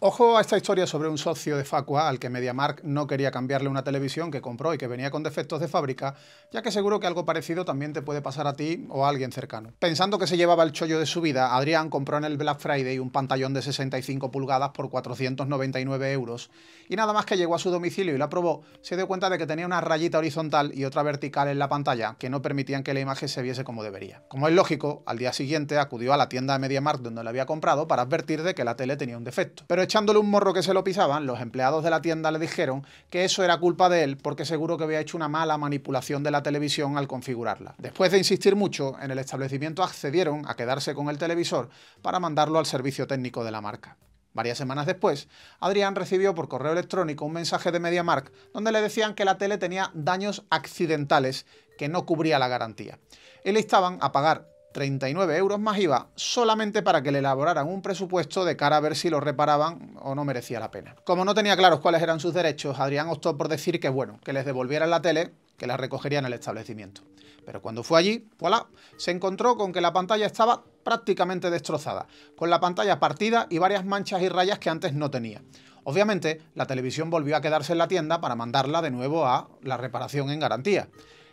Ojo a esta historia sobre un socio de Facua al que MediaMark no quería cambiarle una televisión que compró y que venía con defectos de fábrica, ya que seguro que algo parecido también te puede pasar a ti o a alguien cercano. Pensando que se llevaba el chollo de su vida, Adrián compró en el Black Friday un pantallón de 65 pulgadas por 499 euros y nada más que llegó a su domicilio y la probó, se dio cuenta de que tenía una rayita horizontal y otra vertical en la pantalla que no permitían que la imagen se viese como debería. Como es lógico, al día siguiente acudió a la tienda de MediaMark donde la había comprado para advertir de que la tele tenía un defecto. Pero echándole un morro que se lo pisaban, los empleados de la tienda le dijeron que eso era culpa de él porque seguro que había hecho una mala manipulación de la televisión al configurarla. Después de insistir mucho, en el establecimiento accedieron a quedarse con el televisor para mandarlo al servicio técnico de la marca. Varias semanas después, Adrián recibió por correo electrónico un mensaje de MediaMark donde le decían que la tele tenía daños accidentales que no cubría la garantía y le estaban a pagar 39 euros más IVA, solamente para que le elaboraran un presupuesto de cara a ver si lo reparaban o no merecía la pena. Como no tenía claros cuáles eran sus derechos, Adrián optó por decir que bueno, que les devolvieran la tele, que la recogerían en el establecimiento. Pero cuando fue allí, voilà, se encontró con que la pantalla estaba prácticamente destrozada, con la pantalla partida y varias manchas y rayas que antes no tenía. Obviamente, la televisión volvió a quedarse en la tienda para mandarla de nuevo a la reparación en garantía.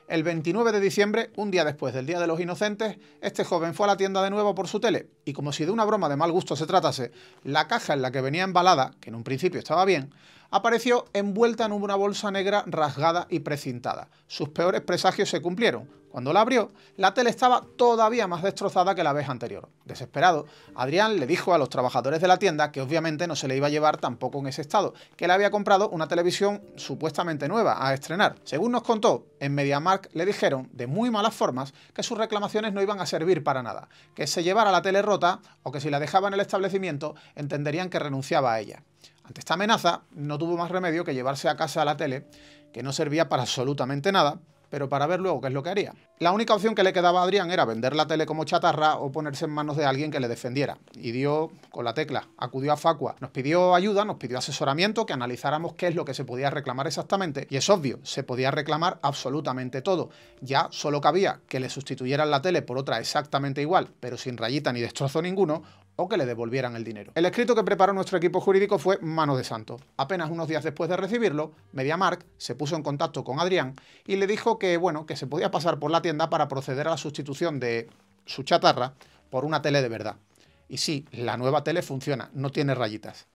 El 29 de diciembre, un día después del Día de los Inocentes, este joven fue a la tienda de nuevo por su tele y como si de una broma de mal gusto se tratase, la caja en la que venía embalada, que en un principio estaba bien, apareció envuelta en una bolsa negra rasgada y precintada. Sus peores presagios se cumplieron. Cuando la abrió, la tele estaba todavía más destrozada que la vez anterior. Desesperado, Adrián le dijo a los trabajadores de la tienda que obviamente no se le iba a llevar tampoco en ese estado, que le había comprado una televisión supuestamente nueva a estrenar. Según nos contó, en MediaMark le dijeron, de muy malas formas, que sus reclamaciones no iban a servir para nada, que se llevara la tele rota o que si la dejaba en el establecimiento entenderían que renunciaba a ella. Ante esta amenaza, no tuvo más remedio que llevarse a casa la tele, que no servía para absolutamente nada, pero para ver luego qué es lo que haría. La única opción que le quedaba a Adrián era vender la tele como chatarra o ponerse en manos de alguien que le defendiera. Y dio con la tecla, acudió a Facua, nos pidió ayuda, nos pidió asesoramiento, que analizáramos qué es lo que se podía reclamar exactamente. Y es obvio, se podía reclamar absolutamente todo. Ya solo cabía que le sustituyeran la tele por otra exactamente igual, pero sin rayita ni destrozo ninguno, o que le devolvieran el dinero. El escrito que preparó nuestro equipo jurídico fue Mano de Santo. Apenas unos días después de recibirlo, MediaMark se puso en contacto con Adrián y le dijo que, bueno, que se podía pasar por la tienda para proceder a la sustitución de su chatarra por una tele de verdad. Y sí, la nueva tele funciona, no tiene rayitas.